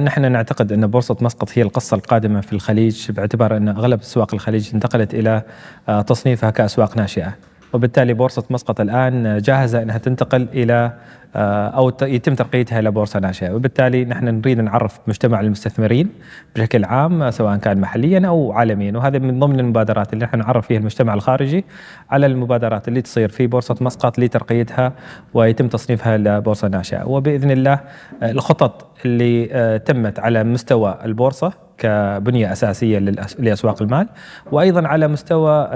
نحن نعتقد أن بورصة مسقط هي القصة القادمة في الخليج باعتبار أن أغلب أسواق الخليج انتقلت إلى آه، تصنيفها كأسواق ناشئة وبالتالي بورصة مسقط الآن جاهزة أنها تنتقل إلى آه، أو يتم ترقيتها إلى بورصة ناشئة وبالتالي نحن نريد نعرف مجتمع المستثمرين بشكل عام سواء كان محليا أو عالميا وهذا من ضمن المبادرات اللي نحن نعرف فيها المجتمع الخارجي على المبادرات اللي تصير في بورصة مسقط لترقيتها ويتم تصنيفها لبورصة ناشئة وبإذن الله آه، الخطط اللي آه، تمت على مستوى البورصة كبنية أساسية لأسواق المال وأيضا على مستوى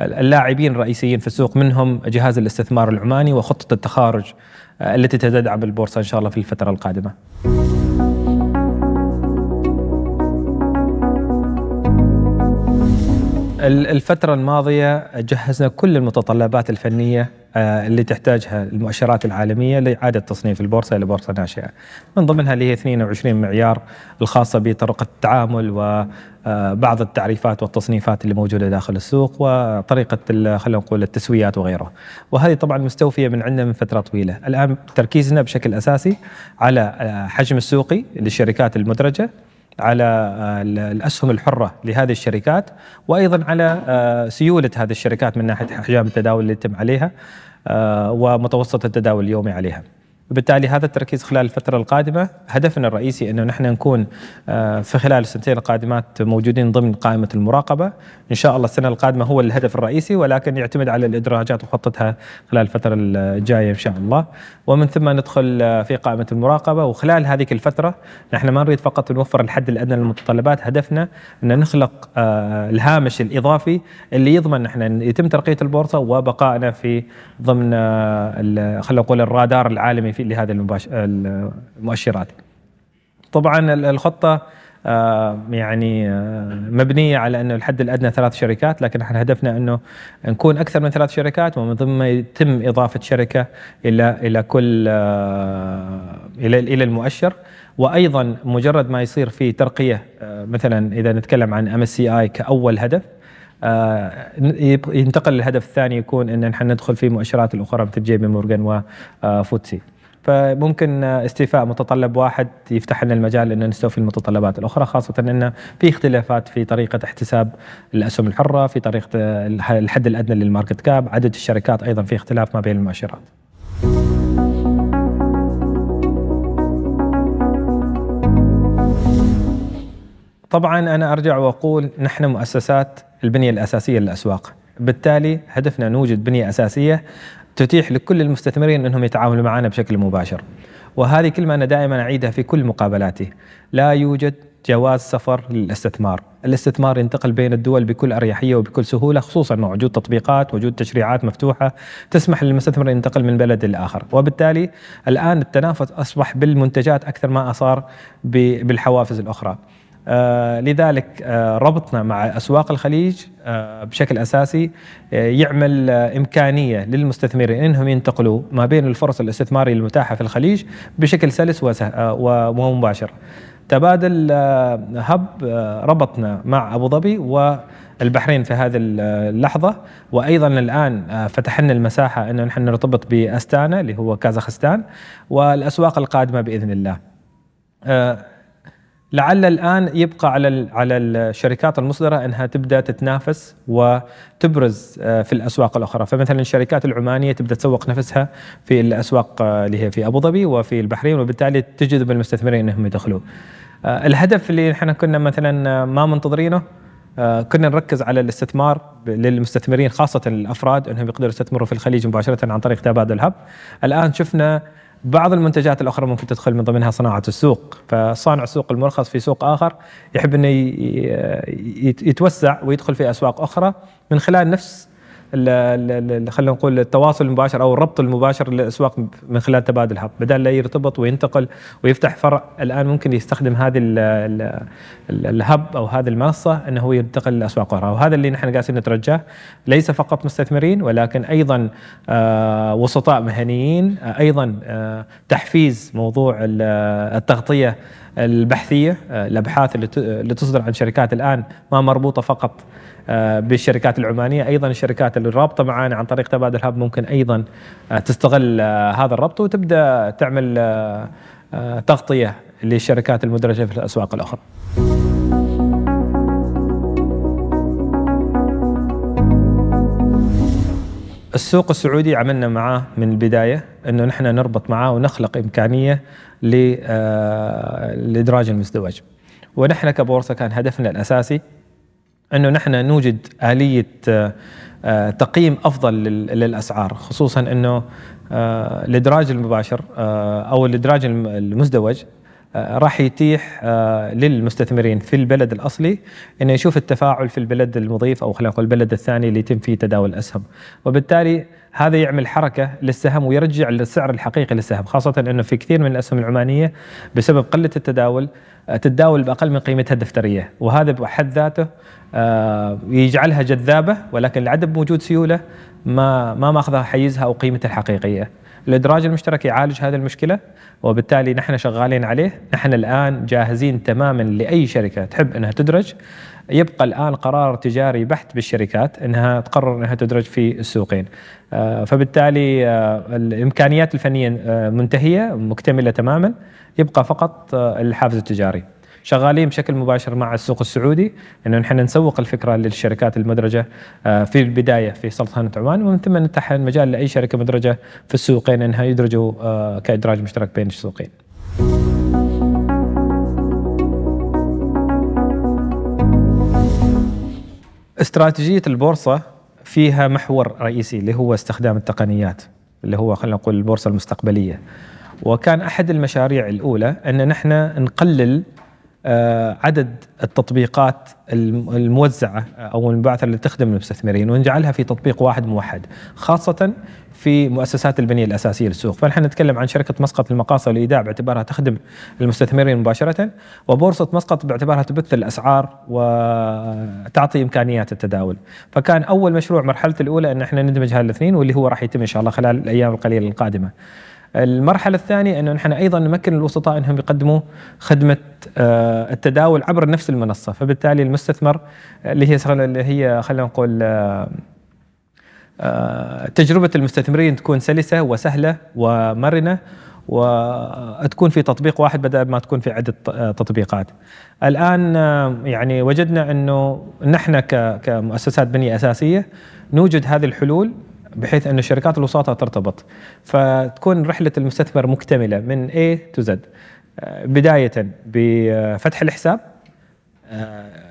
اللاعبين الرئيسيين في السوق منهم جهاز الاستثمار العماني وخطة التخارج آه، التي تدعم البورصة إن شاء الله في الفترة القادمة الفترة الماضية جهزنا كل المتطلبات الفنية آه، اللي تحتاجها المؤشرات العالميه لاعاده تصنيف البورصه الى بورصه ناشئه. من ضمنها اللي هي 22 معيار الخاصه بطرق التعامل وبعض آه، التعريفات والتصنيفات اللي موجوده داخل السوق وطريقه خلينا نقول التسويات وغيره وهذه طبعا مستوفيه من عندنا من فتره طويله، الان تركيزنا بشكل اساسي على آه، حجم السوقي للشركات المدرجه على آه، الاسهم الحره لهذه الشركات وايضا على آه، سيوله هذه الشركات من ناحيه احجام التداول اللي يتم عليها آه، ومتوسط التداول اليومي عليها. وبالتالي هذا التركيز خلال الفترة القادمة هدفنا الرئيسي أنه نحن نكون آه، في خلال السنتين القادمات موجودين ضمن قائمة المراقبة إن شاء الله السنة القادمة هو الهدف الرئيسي ولكن يعتمد على الإدراجات وخطتها خلال الفترة الجاية إن شاء الله ومن ثم ندخل آه، في قائمة المراقبة وخلال هذه الفترة نحن ما نريد فقط نوفر الحد الأدنى للمتطلبات هدفنا أن نخلق آه، الهامش الإضافي اللي يضمن نحن يتم ترقية البورصة وبقائنا في ضمن خلينا نقول الرادار العالمي في لهذه لهذه المؤشرات طبعا الخطه آه، يعني آه، مبنيه على انه الحد الادنى ثلاث شركات لكن احنا هدفنا انه نكون اكثر من ثلاث شركات ومن ضمنها يتم اضافه شركه الى الى كل آه، الى الى المؤشر وايضا مجرد ما يصير في ترقيه مثلا اذا نتكلم عن ام اس سي اي كاول هدف ينتقل الهدف الثاني يكون ان احنا ندخل في مؤشرات الاخرى مثل جي بي مورجان وفوتسي فممكن استيفاء متطلب واحد يفتح لنا المجال ان نستوفي المتطلبات الاخرى خاصه ان في اختلافات في طريقه احتساب الاسهم الحره في طريقه الحد الادنى للماركت كاب عدد الشركات ايضا في اختلاف ما بين المؤشرات طبعا انا ارجع واقول نحن مؤسسات البنيه الاساسيه للاسواق بالتالي هدفنا نوجد بنيه اساسيه تتيح لكل المستثمرين انهم يتعاملوا معنا بشكل مباشر وهذه كلمه انا دائما اعيدها في كل مقابلاتي لا يوجد جواز سفر للاستثمار الاستثمار ينتقل بين الدول بكل اريحيه وبكل سهوله خصوصا مع وجود تطبيقات وجود تشريعات مفتوحه تسمح للمستثمر ينتقل من بلد لآخر وبالتالي الان التنافس اصبح بالمنتجات اكثر ما صار بالحوافز الاخرى آه، لذلك آه، ربطنا مع اسواق الخليج آه، بشكل اساسي يعمل امكانيه للمستثمرين انهم ينتقلوا ما بين الفرص الاستثماريه المتاحه في الخليج بشكل سلس ومباشر. تبادل هب ربطنا مع ابو ظبي والبحرين في هذه اللحظه وايضا الان فتحنا المساحه ان نحن نرتبط باستانا اللي هو كازاخستان والاسواق القادمه باذن الله. لعل الان يبقى على على الشركات المصدره انها تبدا تتنافس وتبرز آه، في الاسواق الاخرى، فمثلا الشركات العمانيه تبدا تسوق نفسها في الاسواق آه، اللي هي في ابو ظبي وفي البحرين وبالتالي تجذب المستثمرين انهم يدخلوا. آه، الهدف اللي احنا كنا مثلا ما منتظرينه كنا نركز على الاستثمار للمستثمرين خاصه الافراد انهم يقدروا يستثمروا في الخليج مباشره عن طريق تبادل هب. الان شفنا بعض المنتجات الاخرى ممكن تدخل من ضمنها صناعه السوق فصانع سوق المرخص في سوق اخر يحب انه يتوسع ويدخل في اسواق اخرى من خلال نفس خلينا نقول التواصل المباشر او الربط المباشر للاسواق من خلال تبادل هب بدل لا يرتبط وينتقل ويفتح فرع الان ممكن يستخدم هذه الهب او هذه المنصه انه هو ينتقل لاسواق اخرى وهذا اللي نحن قاعدين نترجاه ليس فقط مستثمرين ولكن ايضا آه، وسطاء مهنيين آه، ايضا آه، تحفيز موضوع التغطيه البحثيه آه، الابحاث آه، اللي تصدر عن شركات الان ما مربوطه فقط آه، بالشركات العمانيه ايضا الشركات اللي رابطه معانا عن طريق تبادل هاب ممكن ايضا تستغل هذا الربط وتبدا تعمل تغطيه للشركات المدرجه في الاسواق الاخرى. السوق السعودي عملنا معاه من البدايه انه نحن نربط معاه ونخلق امكانيه آه، لادراج المزدوج. ونحن كبورصه كان هدفنا الاساسي انه نحن نوجد اليه آه، تقييم افضل للاسعار خصوصا انه آه، الادراج المباشر او الادراج المزدوج آه، راح يتيح آه، للمستثمرين في البلد الاصلي انه يشوف التفاعل في البلد المضيف او خلينا نقول البلد الثاني اللي يتم فيه تداول الاسهم وبالتالي هذا يعمل حركه للسهم ويرجع للسعر الحقيقي للسهم خاصه انه في كثير من الاسهم العمانيه بسبب قله التداول آه، تتداول باقل من قيمتها الدفتريه وهذا بحد ذاته يجعلها جذابه ولكن لعدم وجود سيوله ما ما ماخذها حيزها او قيمتها الحقيقيه الادراج المشترك يعالج هذه المشكله وبالتالي نحن شغالين عليه نحن الآن جاهزين تماما لأي شركة تحب أنها تدرج يبقى الآن قرار تجاري بحت بالشركات أنها تقرر أنها تدرج في السوقين آه، فبالتالي آه، الإمكانيات الفنية آه، منتهية مكتملة تماما يبقى فقط الحافز التجاري شغالين بشكل مباشر مع السوق السعودي انه نحن نسوق الفكره للشركات المدرجه آه، في البدايه في سلطنه عمان ومن ثم نفتح المجال لاي شركه مدرجه في السوقين انها يدرجوا آه، كادراج مشترك بين السوقين. استراتيجيه البورصه فيها محور رئيسي اللي هو استخدام التقنيات اللي هو خلينا نقول البورصه المستقبليه. وكان احد المشاريع الاولى ان نحن نقلل آه، عدد التطبيقات الموزعه آه، او المبعثة اللي تخدم المستثمرين ونجعلها في تطبيق واحد موحد خاصه في مؤسسات البنيه الاساسيه للسوق، فنحن نتكلم عن شركه مسقط للمقاصه والايداع باعتبارها تخدم المستثمرين مباشره، وبورصه مسقط باعتبارها تبث الاسعار وتعطي امكانيات التداول، فكان اول مشروع مرحلته الاولى ان احنا ندمج هالاثنين واللي هو راح يتم ان شاء الله خلال الايام القليله القادمه. المرحله الثانيه انه نحن ايضا نمكن الوسطاء انهم يقدموا خدمه آه، التداول عبر نفس المنصه فبالتالي المستثمر آه، اللي هي اللي هي خلينا نقول آه، تجربه المستثمرين تكون سلسه وسهله ومرنه وتكون في تطبيق واحد بدل ما تكون في عده تطبيقات. الان يعني وجدنا انه نحن كمؤسسات بنيه اساسيه نوجد هذه الحلول بحيث أن الشركات الوساطة ترتبط فتكون رحلة المستثمر مكتملة من A to Z بداية بفتح الحساب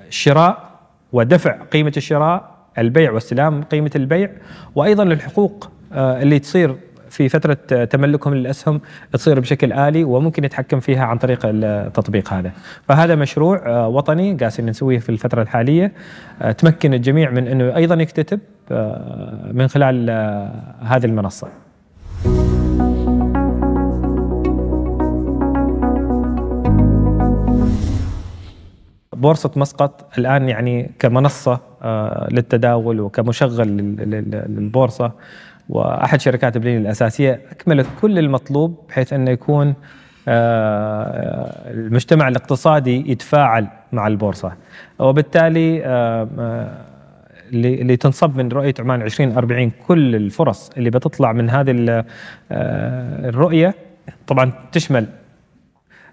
شراء ودفع قيمة الشراء البيع واستلام قيمة البيع وأيضا الحقوق آه، اللي تصير في فترة تملكهم للأسهم تصير بشكل آلي وممكن يتحكم فيها عن طريق التطبيق هذا فهذا مشروع آه، وطني قاسين نسويه في الفترة الحالية آه، تمكن الجميع من أنه أيضا يكتتب من خلال آه، هذه المنصه بورصة مسقط الآن يعني كمنصة آه، للتداول وكمشغل للبورصة وأحد شركات بلين الأساسية أكملت كل المطلوب بحيث أنه يكون آه، المجتمع الاقتصادي يتفاعل مع البورصة وبالتالي اللي تنصب من رؤيه عمان 2040 كل الفرص اللي بتطلع من هذه آه، الرؤيه طبعا تشمل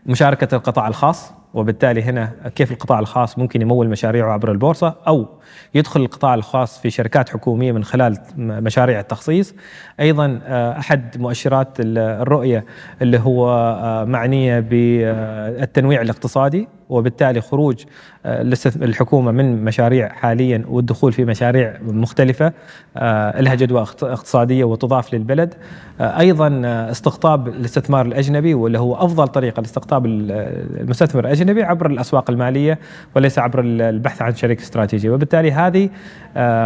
مشاركه القطاع الخاص وبالتالي هنا كيف القطاع الخاص ممكن يمول مشاريعه عبر البورصه او يدخل القطاع الخاص في شركات حكوميه من خلال مشاريع التخصيص ايضا آه، احد مؤشرات الرؤيه اللي هو آه، معنيه بالتنويع الاقتصادي وبالتالي خروج آه، الحكومه من مشاريع حاليا والدخول في مشاريع مختلفه آه، لها جدوى اقتصاديه وتضاف للبلد آه، ايضا استقطاب الاستثمار الاجنبي واللي هو افضل طريقه لاستقطاب المستثمر الاجنبي عبر الاسواق الماليه وليس عبر البحث عن شريك استراتيجي وبالتالي هذه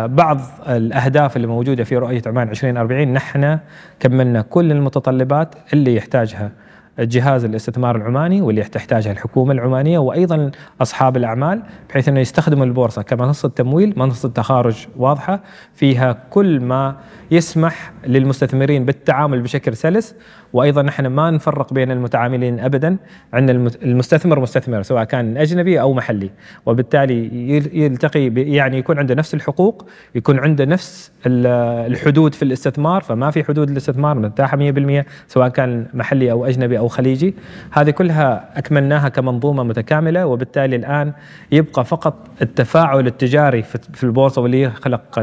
بعض الاهداف اللي موجوده في رؤيه عمان 2040 نحن كملنا كل المتطلبات اللي يحتاجها جهاز الاستثمار العماني واللي تحتاجها الحكومه العمانيه وايضا اصحاب الاعمال بحيث انه يستخدموا البورصه كمنصه تمويل، منصه تخارج واضحه فيها كل ما يسمح للمستثمرين بالتعامل بشكل سلس وايضا نحن ما نفرق بين المتعاملين ابدا، عندنا المستثمر مستثمر سواء كان اجنبي او محلي، وبالتالي يلتقي يعني يكون عنده نفس الحقوق، يكون عنده نفس الحدود في الاستثمار، فما في حدود للاستثمار مرتاحه 100% سواء كان محلي او اجنبي او خليجي هذه كلها اكملناها كمنظومه متكامله وبالتالي الان يبقى فقط التفاعل التجاري في البورصه واللي يخلق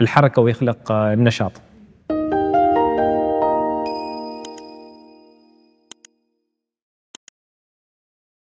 الحركه ويخلق النشاط